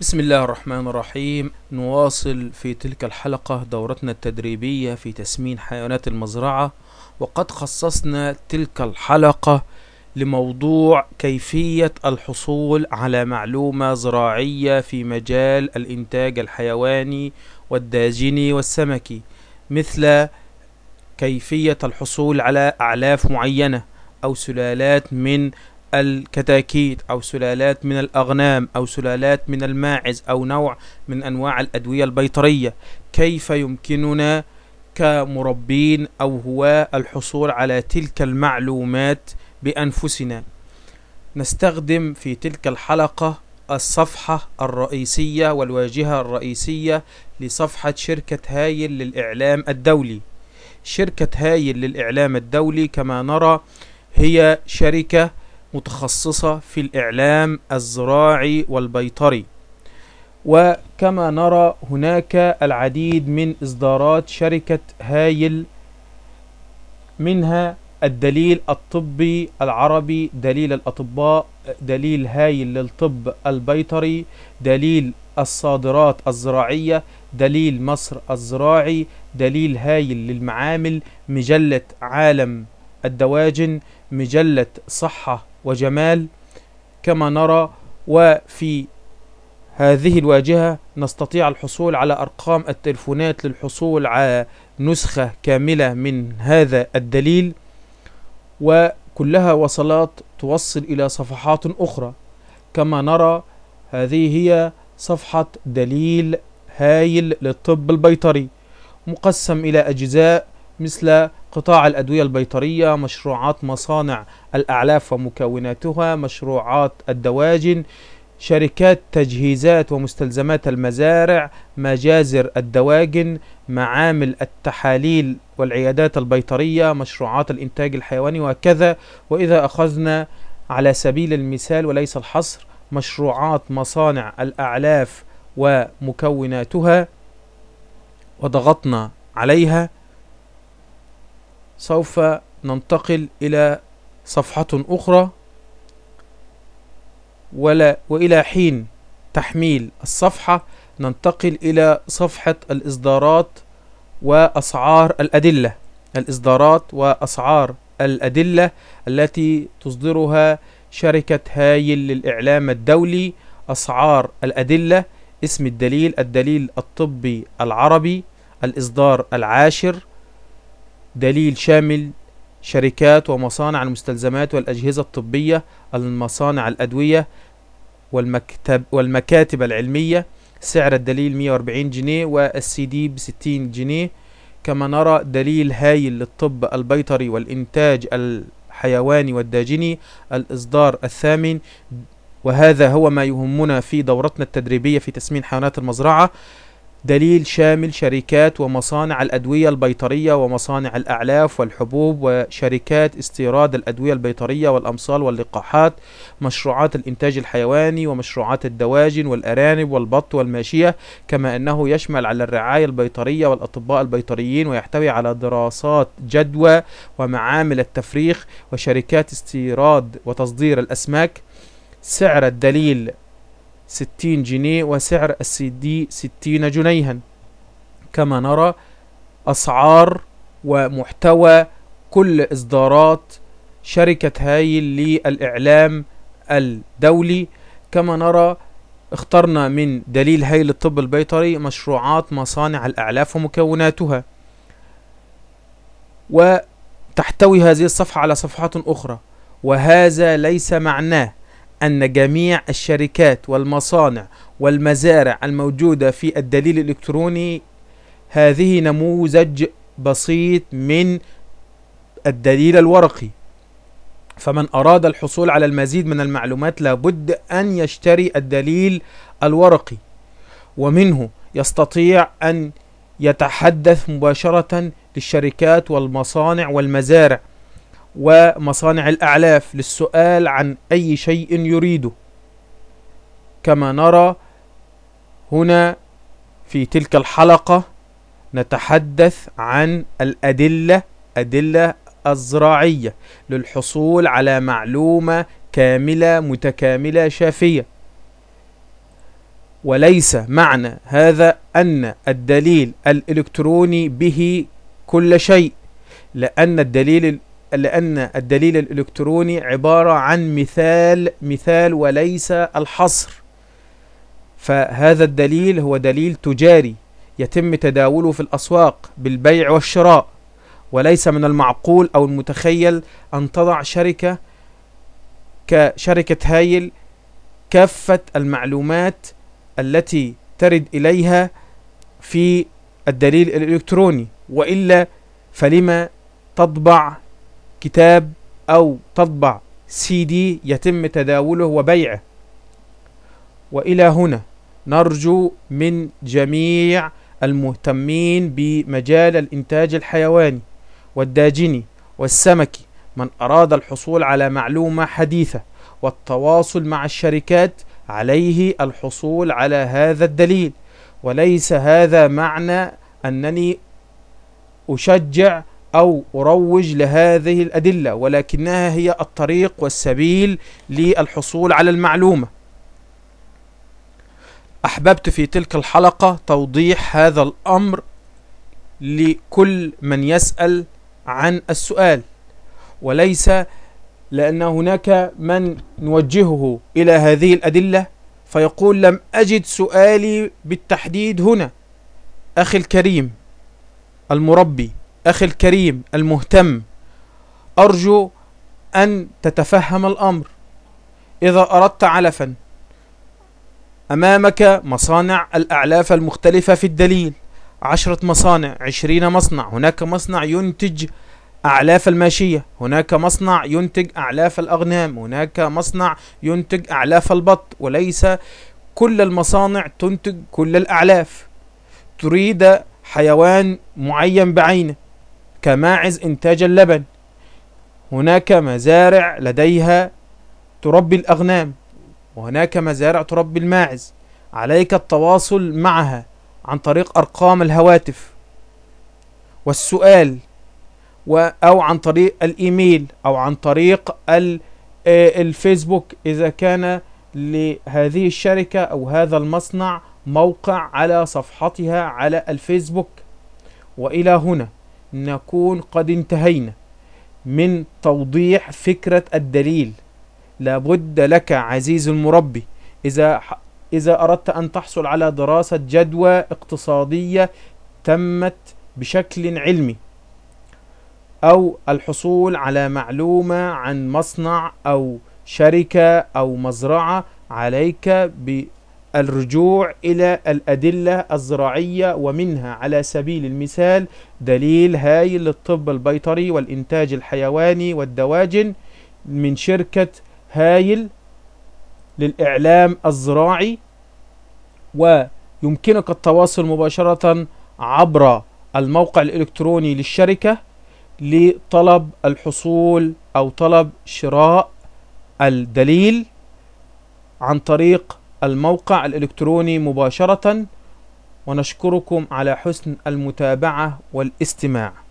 بسم الله الرحمن الرحيم نواصل في تلك الحلقة دورتنا التدريبية في تسمين حيوانات المزرعة وقد خصصنا تلك الحلقة لموضوع كيفية الحصول على معلومة زراعية في مجال الإنتاج الحيواني والداجني والسمكي مثل كيفية الحصول على أعلاف معينة أو سلالات من الكتاكيت أو سلالات من الأغنام أو سلالات من الماعز أو نوع من أنواع الأدوية البيطرية كيف يمكننا كمربين أو هواة الحصول على تلك المعلومات بأنفسنا نستخدم في تلك الحلقة الصفحة الرئيسية والواجهة الرئيسية لصفحة شركة هايل للإعلام الدولي شركة هايل للإعلام الدولي كما نرى هي شركة متخصصة في الإعلام الزراعي والبيطري وكما نرى هناك العديد من إصدارات شركة هايل منها الدليل الطبي العربي دليل الأطباء دليل هايل للطب البيطري دليل الصادرات الزراعية دليل مصر الزراعي دليل هايل للمعامل مجلة عالم الدواجن مجلة صحة وجمال كما نرى وفي هذه الواجهة نستطيع الحصول على أرقام التلفونات للحصول على نسخة كاملة من هذا الدليل وكلها وصلات توصل إلى صفحات أخرى كما نرى هذه هي صفحة دليل هايل للطب البيطري مقسم إلى أجزاء مثل قطاع الأدوية البيطرية مشروعات مصانع الأعلاف ومكوناتها مشروعات الدواجن شركات تجهيزات ومستلزمات المزارع مجازر الدواجن معامل التحاليل والعيادات البيطرية مشروعات الإنتاج الحيواني وكذا وإذا أخذنا على سبيل المثال وليس الحصر مشروعات مصانع الأعلاف ومكوناتها وضغطنا عليها سوف ننتقل إلى صفحة أخرى ولا وإلى حين تحميل الصفحة ننتقل إلى صفحة الإصدارات وأسعار الأدلة الإصدارات وأسعار الأدلة التي تصدرها شركة هايل للإعلام الدولي أسعار الأدلة اسم الدليل الدليل الطبي العربي الإصدار العاشر دليل شامل شركات ومصانع المستلزمات والأجهزة الطبية المصانع الأدوية والمكتب والمكاتب العلمية سعر الدليل 140 جنيه والسي دي ب 60 جنيه كما نرى دليل هايل للطب البيطري والإنتاج الحيواني والداجني الإصدار الثامن وهذا هو ما يهمنا في دورتنا التدريبية في تسمين حيوانات المزرعة دليل شامل شركات ومصانع الأدوية البيطرية ومصانع الأعلاف والحبوب وشركات استيراد الأدوية البيطرية والأمصال واللقاحات مشروعات الإنتاج الحيواني ومشروعات الدواجن والأرانب والبط والماشية كما أنه يشمل على الرعاية البيطرية والأطباء البيطريين ويحتوي على دراسات جدوى ومعامل التفريخ وشركات استيراد وتصدير الأسماك سعر الدليل 60 جنيه وسعر السي دي 60 جنيها كما نرى أسعار ومحتوى كل إصدارات شركة هايل للإعلام الدولي كما نرى اخترنا من دليل هايل الطب البيطري مشروعات مصانع الأعلاف ومكوناتها وتحتوي هذه الصفحة على صفحات أخرى وهذا ليس معناه أن جميع الشركات والمصانع والمزارع الموجودة في الدليل الإلكتروني هذه نموذج بسيط من الدليل الورقي فمن أراد الحصول على المزيد من المعلومات لابد أن يشتري الدليل الورقي ومنه يستطيع أن يتحدث مباشرة للشركات والمصانع والمزارع ومصانع الأعلاف للسؤال عن أي شيء يريده كما نرى هنا في تلك الحلقة نتحدث عن الأدلة أدلة الزراعية للحصول على معلومة كاملة متكاملة شافية وليس معنى هذا أن الدليل الإلكتروني به كل شيء لأن الدليل لأن الدليل الإلكتروني عبارة عن مثال مثال وليس الحصر فهذا الدليل هو دليل تجاري يتم تداوله في الأسواق بالبيع والشراء وليس من المعقول أو المتخيل أن تضع شركة كشركة هايل كافة المعلومات التي ترد إليها في الدليل الإلكتروني وإلا فلما تطبع كتاب أو تطبع سي دي يتم تداوله وبيعه وإلى هنا نرجو من جميع المهتمين بمجال الإنتاج الحيواني والداجني والسمكي من أراد الحصول على معلومة حديثة والتواصل مع الشركات عليه الحصول على هذا الدليل وليس هذا معنى أنني أشجع أو أروج لهذه الأدلة ولكنها هي الطريق والسبيل للحصول على المعلومة أحببت في تلك الحلقة توضيح هذا الأمر لكل من يسأل عن السؤال وليس لأن هناك من نوجهه إلى هذه الأدلة فيقول لم أجد سؤالي بالتحديد هنا أخي الكريم المربي أخي الكريم المهتم أرجو أن تتفهم الأمر إذا أردت علفا أمامك مصانع الأعلاف المختلفة في الدليل عشرة مصانع عشرين مصنع هناك مصنع ينتج أعلاف الماشية هناك مصنع ينتج أعلاف الأغنام هناك مصنع ينتج أعلاف البط وليس كل المصانع تنتج كل الأعلاف تريد حيوان معين بعينه كماعز إنتاج اللبن هناك مزارع لديها تربي الأغنام وهناك مزارع تربي الماعز عليك التواصل معها عن طريق أرقام الهواتف والسؤال أو عن طريق الإيميل أو عن طريق آه، الفيسبوك إذا كان لهذه الشركة أو هذا المصنع موقع على صفحتها على الفيسبوك وإلى هنا نكون قد انتهينا من توضيح فكرة الدليل لابد لك عزيز المربي إذا إذا أردت أن تحصل على دراسة جدوى اقتصادية تمت بشكل علمي أو الحصول على معلومة عن مصنع أو شركة أو مزرعة عليك الرجوع إلى الأدلة الزراعية ومنها على سبيل المثال دليل هايل للطب البيطري والإنتاج الحيواني والدواجن من شركة هايل للإعلام الزراعي ويمكنك التواصل مباشرة عبر الموقع الإلكتروني للشركة لطلب الحصول أو طلب شراء الدليل عن طريق الموقع الإلكتروني مباشرة ونشكركم على حسن المتابعة والاستماع